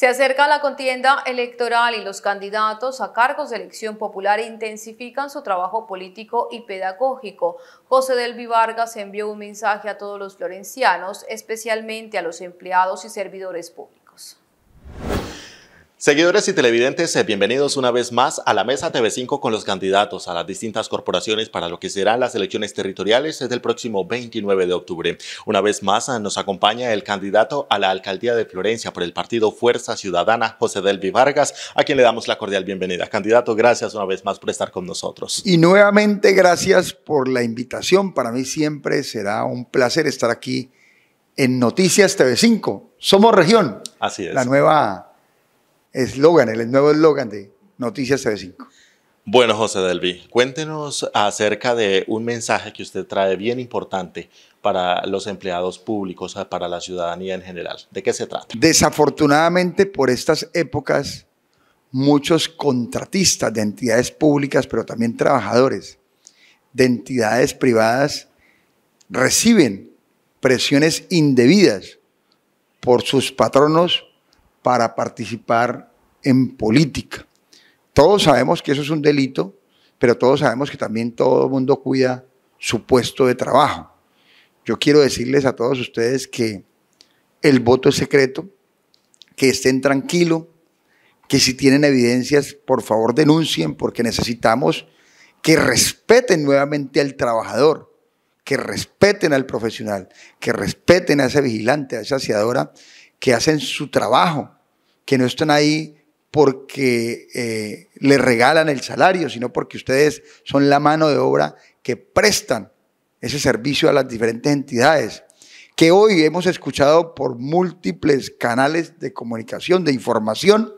Se acerca la contienda electoral y los candidatos a cargos de elección popular intensifican su trabajo político y pedagógico. José del Vivargas envió un mensaje a todos los florencianos, especialmente a los empleados y servidores públicos. Seguidores y televidentes, eh, bienvenidos una vez más a la Mesa TV5 con los candidatos a las distintas corporaciones para lo que serán las elecciones territoriales eh, desde el próximo 29 de octubre. Una vez más eh, nos acompaña el candidato a la alcaldía de Florencia por el partido Fuerza Ciudadana, José Delvi Vargas, a quien le damos la cordial bienvenida. Candidato, gracias una vez más por estar con nosotros. Y nuevamente gracias por la invitación. Para mí siempre será un placer estar aquí en Noticias TV5. Somos región. Así es. La nueva eslogan, el nuevo eslogan de Noticias TV5. Bueno, José Delvi, cuéntenos acerca de un mensaje que usted trae bien importante para los empleados públicos, ah, para la ciudadanía en general. ¿De qué se trata? Desafortunadamente, por estas épocas, muchos contratistas de entidades públicas, pero también trabajadores de entidades privadas, reciben presiones indebidas por sus patronos para participar en política. Todos sabemos que eso es un delito, pero todos sabemos que también todo el mundo cuida su puesto de trabajo. Yo quiero decirles a todos ustedes que el voto es secreto, que estén tranquilos, que si tienen evidencias, por favor denuncien, porque necesitamos que respeten nuevamente al trabajador, que respeten al profesional, que respeten a ese vigilante, a esa aseadora, que hacen su trabajo, que no están ahí porque les eh, le regalan el salario, sino porque ustedes son la mano de obra que prestan ese servicio a las diferentes entidades, que hoy hemos escuchado por múltiples canales de comunicación, de información,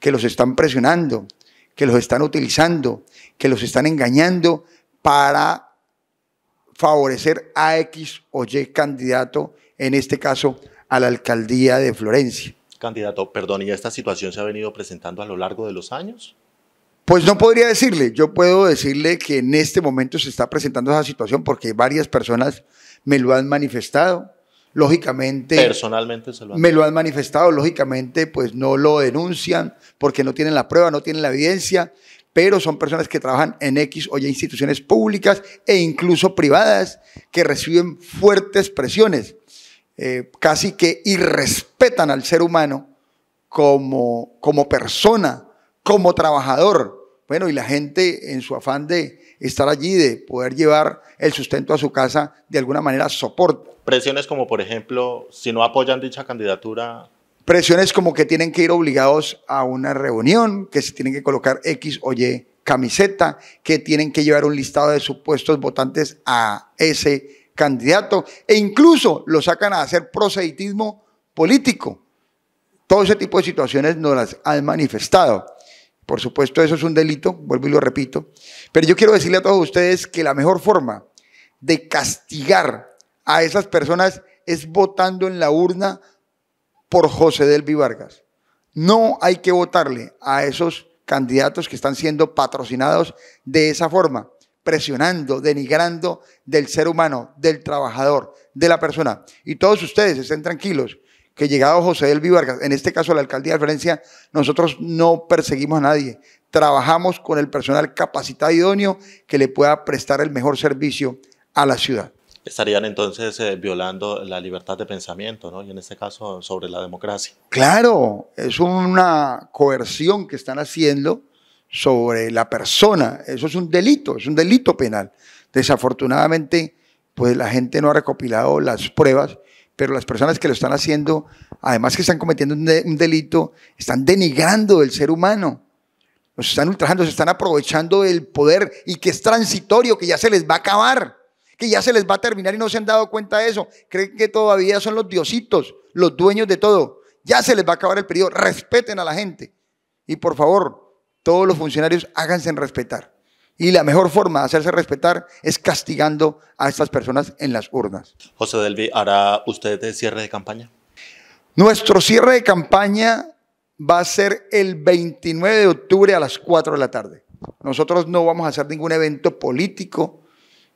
que los están presionando, que los están utilizando, que los están engañando para favorecer a X o Y candidato, en este caso a la alcaldía de Florencia. Candidato, perdón, ¿y esta situación se ha venido presentando a lo largo de los años? Pues no podría decirle, yo puedo decirle que en este momento se está presentando esa situación porque varias personas me lo han manifestado. Lógicamente, personalmente se lo me lo han manifestado, lógicamente pues no lo denuncian porque no tienen la prueba, no tienen la evidencia, pero son personas que trabajan en X o Y instituciones públicas e incluso privadas que reciben fuertes presiones. Eh, casi que irrespetan al ser humano como, como persona, como trabajador. Bueno, y la gente en su afán de estar allí, de poder llevar el sustento a su casa, de alguna manera soporta. Presiones como, por ejemplo, si no apoyan dicha candidatura, presiones como que tienen que ir obligados a una reunión, que se tienen que colocar X o Y camiseta, que tienen que llevar un listado de supuestos votantes a ese candidato e incluso lo sacan a hacer proselitismo político. Todo ese tipo de situaciones nos las han manifestado. Por supuesto, eso es un delito, vuelvo y lo repito. Pero yo quiero decirle a todos ustedes que la mejor forma de castigar a esas personas es votando en la urna por José del Vargas. No hay que votarle a esos candidatos que están siendo patrocinados de esa forma presionando, denigrando del ser humano, del trabajador, de la persona. Y todos ustedes estén tranquilos que llegado José del Vargas, en este caso la alcaldía de Florencia, nosotros no perseguimos a nadie. Trabajamos con el personal capacitado y idóneo que le pueda prestar el mejor servicio a la ciudad. Estarían entonces eh, violando la libertad de pensamiento, ¿no? Y en este caso sobre la democracia. Claro, es una coerción que están haciendo sobre la persona. Eso es un delito, es un delito penal. Desafortunadamente, pues la gente no ha recopilado las pruebas, pero las personas que lo están haciendo, además que están cometiendo un, delito, están denigrando el ser humano. Los están ultrajando, se están aprovechando del poder y que es transitorio, que ya se les va a acabar, que ya se les va a terminar y no se han dado cuenta de eso. Creen que todavía son los diositos, los dueños de todo. Ya se les va a acabar el periodo. Respeten a la gente. Y por favor, todos los funcionarios háganse respetar. Y la mejor forma de hacerse respetar es castigando a estas personas en las urnas. José Delvi, ¿hará usted el cierre de campaña? Nuestro cierre de campaña va a ser el 29 de octubre a las 4 de la tarde. Nosotros no vamos a hacer ningún evento político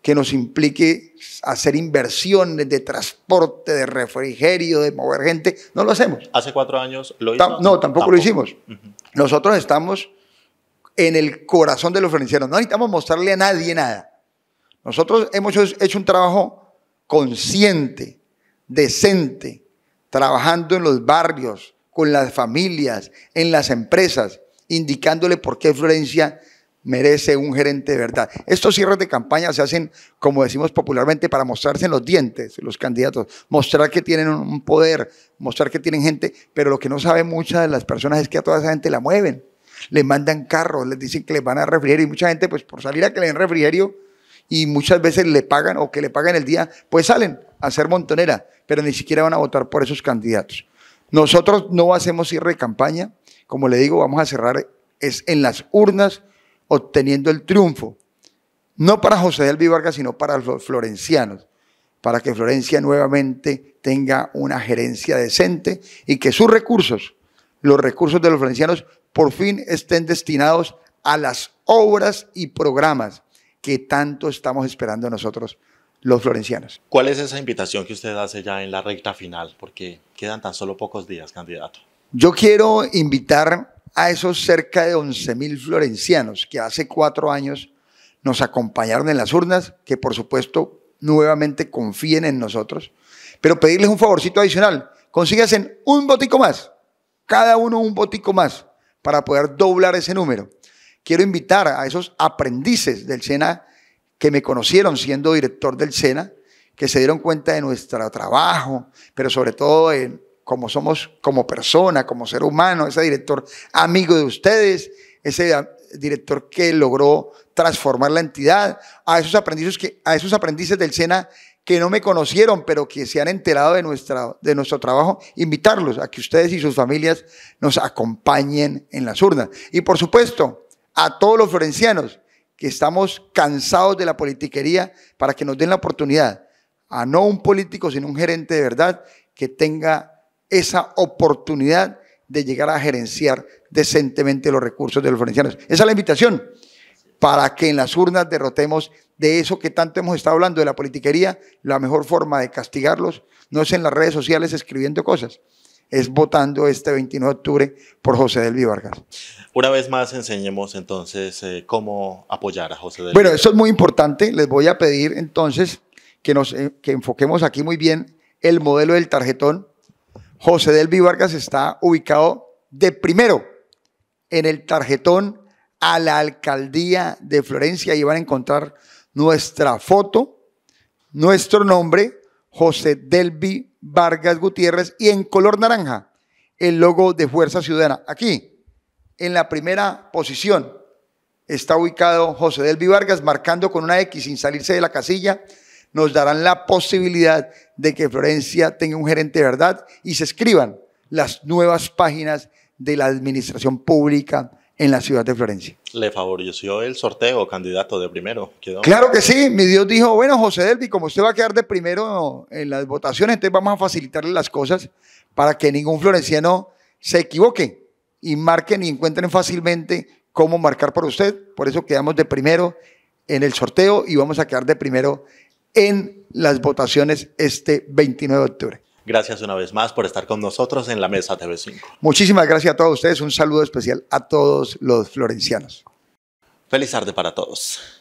que nos implique hacer inversiones de transporte, de refrigerio, de mover gente. No lo hacemos. ¿Hace cuatro años lo hicimos? no, tampoco, lo hicimos. Nosotros estamos en el corazón de los florencianos. No necesitamos mostrarle a nadie nada. Nosotros hemos hecho un trabajo consciente, decente, trabajando en los barrios, con las familias, en las empresas, indicándole por qué Florencia merece un gerente de verdad. Estos cierres de campaña se hacen, como decimos popularmente, para mostrarse en los dientes los candidatos, mostrar que tienen un poder, mostrar que tienen gente, pero lo que no sabe muchas de las personas es que a toda esa gente la mueven. Le mandan carros, les dicen que les van a refrigerio y mucha gente pues por salir a que le den refrigerio y muchas veces le pagan o que le pagan el día, pues salen a ser montonera, pero ni siquiera van a votar por esos candidatos. Nosotros no hacemos cierre de campaña, como le digo, vamos a cerrar es en las urnas obteniendo el triunfo, no para José del Vargas, sino para los florencianos, para que Florencia nuevamente tenga una gerencia decente y que sus recursos, los recursos de los florencianos, por fin estén destinados a las obras y programas que tanto estamos esperando nosotros los florencianos. ¿Cuál es esa invitación que usted hace ya en la recta final? Porque quedan tan solo pocos días, candidato. Yo quiero invitar a esos cerca de 11.000 florencianos que hace cuatro años nos acompañaron en las urnas, que por supuesto nuevamente confíen en nosotros, pero pedirles un favorcito adicional. consíguense un botico más, cada uno un botico más, para poder doblar ese número. Quiero invitar a esos aprendices del SENA que me conocieron siendo director del SENA, que se dieron cuenta de nuestro trabajo, pero sobre todo en cómo somos como persona, como ser humano, ese director amigo de ustedes, ese director que logró transformar la entidad, a esos aprendices, a esos aprendices del SENA que no me conocieron, pero que se han enterado de, nuestra, de nuestro trabajo, invitarlos a que ustedes y sus familias nos acompañen en las urnas. Y por supuesto, a todos los florencianos que estamos cansados de la politiquería para que nos den la oportunidad a no un político, sino un gerente de verdad que tenga esa oportunidad de llegar a gerenciar decentemente los recursos de los florencianos. Esa es la invitación para que en las urnas derrotemos de eso que tanto hemos estado hablando, de la politiquería. La mejor forma de castigarlos no es en las redes sociales escribiendo cosas, es votando este 29 de octubre por José del Vivargas. Una vez más enseñemos entonces eh, cómo apoyar a José del Vivargas. Bueno, eso es muy importante. Les voy a pedir entonces que nos eh, enfoquemos aquí muy bien el modelo del tarjetón. José del Vivargas está ubicado de primero en el tarjetón a la alcaldía de Florencia y van a encontrar nuestra foto, nuestro nombre, José Delvi Vargas Gutiérrez y en color naranja el logo de Fuerza Ciudadana. Aquí, en la primera posición, está ubicado José Delvi Vargas marcando con una X sin salirse de la casilla. Nos darán la posibilidad de que Florencia tenga un gerente de verdad y se escriban las nuevas páginas de la administración pública en la ciudad de Florencia. Le favoreció el sorteo, candidato de primero. claro que sí, mi Dios dijo, bueno, José Delvi, como usted va a quedar de primero en las votaciones, entonces vamos a facilitarle las cosas para que ningún florenciano se equivoque y marquen y encuentren fácilmente cómo marcar por usted. Por eso quedamos de primero en el sorteo y vamos a quedar de primero en las votaciones este 29 de octubre. Gracias una vez más por estar con nosotros en la mesa TV5. Muchísimas gracias a todos ustedes. Un saludo especial a todos los florencianos. Feliz tarde para todos.